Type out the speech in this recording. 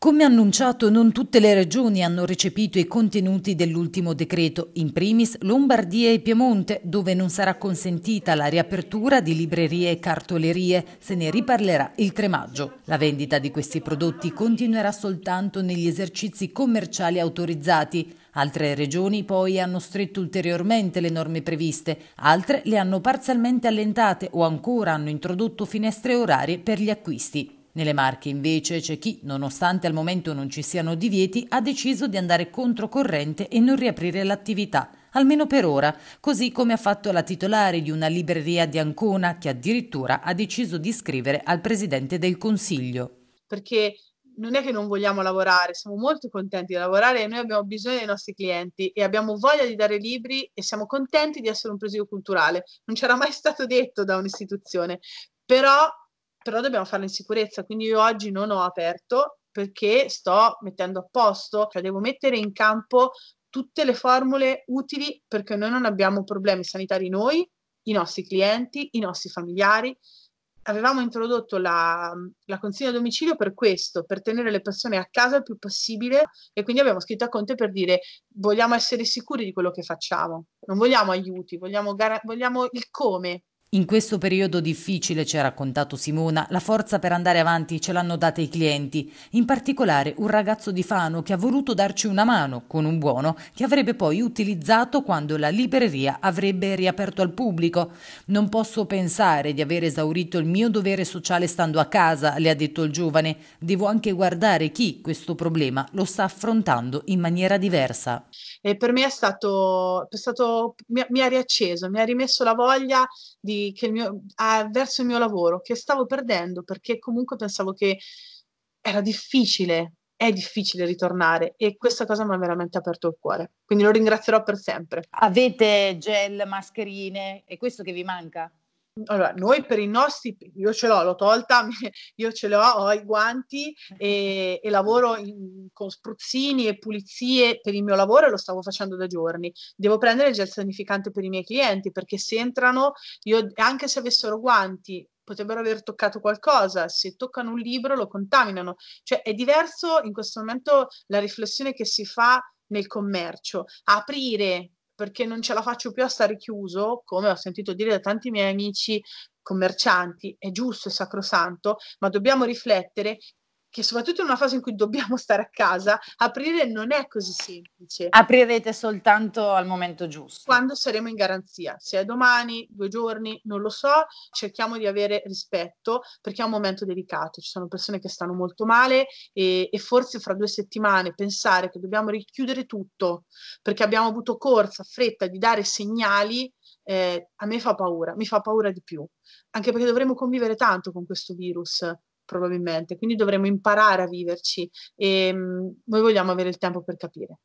Come annunciato, non tutte le regioni hanno recepito i contenuti dell'ultimo decreto, in primis Lombardia e Piemonte, dove non sarà consentita la riapertura di librerie e cartolerie, se ne riparlerà il 3 maggio. La vendita di questi prodotti continuerà soltanto negli esercizi commerciali autorizzati. Altre regioni poi hanno stretto ulteriormente le norme previste, altre le hanno parzialmente allentate o ancora hanno introdotto finestre orarie per gli acquisti. Nelle Marche invece c'è chi, nonostante al momento non ci siano divieti, ha deciso di andare controcorrente e non riaprire l'attività, almeno per ora, così come ha fatto la titolare di una libreria di Ancona che addirittura ha deciso di scrivere al Presidente del Consiglio. Perché non è che non vogliamo lavorare, siamo molto contenti di lavorare e noi abbiamo bisogno dei nostri clienti e abbiamo voglia di dare libri e siamo contenti di essere un presidio culturale. Non c'era mai stato detto da un'istituzione, però però dobbiamo farlo in sicurezza, quindi io oggi non ho aperto perché sto mettendo a posto, cioè devo mettere in campo tutte le formule utili perché noi non abbiamo problemi sanitari noi, i nostri clienti, i nostri familiari. Avevamo introdotto la, la consegna a domicilio per questo, per tenere le persone a casa il più possibile e quindi abbiamo scritto a Conte per dire vogliamo essere sicuri di quello che facciamo, non vogliamo aiuti, vogliamo, gar- vogliamo il come, in questo periodo difficile, ci ha raccontato Simona, la forza per andare avanti ce l'hanno data i clienti, in particolare un ragazzo di Fano che ha voluto darci una mano con un buono che avrebbe poi utilizzato quando la libreria avrebbe riaperto al pubblico. Non posso pensare di aver esaurito il mio dovere sociale stando a casa, le ha detto il giovane, devo anche guardare chi questo problema lo sta affrontando in maniera diversa. E per me è stato, è stato mi, mi ha riacceso, mi ha rimesso la voglia di di, il mio, a, verso il mio lavoro che stavo perdendo perché comunque pensavo che era difficile, è difficile ritornare e questa cosa mi ha veramente aperto il cuore. Quindi lo ringrazierò per sempre. Avete gel, mascherine? È questo che vi manca? Allora, noi per i nostri, io ce l'ho, l'ho tolta, io ce l'ho, ho i guanti e, mhm. e lavoro in, con spruzzini e pulizie per il mio lavoro e lo stavo facendo da giorni. Devo prendere il gel sanificante per i miei clienti perché se entrano, io, anche se avessero guanti, potrebbero aver toccato qualcosa, se toccano un libro lo contaminano. Cioè è diverso in questo momento la riflessione che si fa nel commercio. Aprire perché non ce la faccio più a stare chiuso, come ho sentito dire da tanti miei amici commercianti, è giusto e sacrosanto, ma dobbiamo riflettere che soprattutto in una fase in cui dobbiamo stare a casa, aprire non è così semplice. Aprirete soltanto al momento giusto. Quando saremo in garanzia, se è domani, due giorni, non lo so, cerchiamo di avere rispetto perché è un momento delicato, ci sono persone che stanno molto male e, e forse fra due settimane pensare che dobbiamo richiudere tutto perché abbiamo avuto corsa, fretta di dare segnali eh, a me fa paura, mi fa paura di più, anche perché dovremo convivere tanto con questo virus probabilmente, quindi dovremo imparare a viverci e mh, mm, noi vogliamo avere il tempo per capire.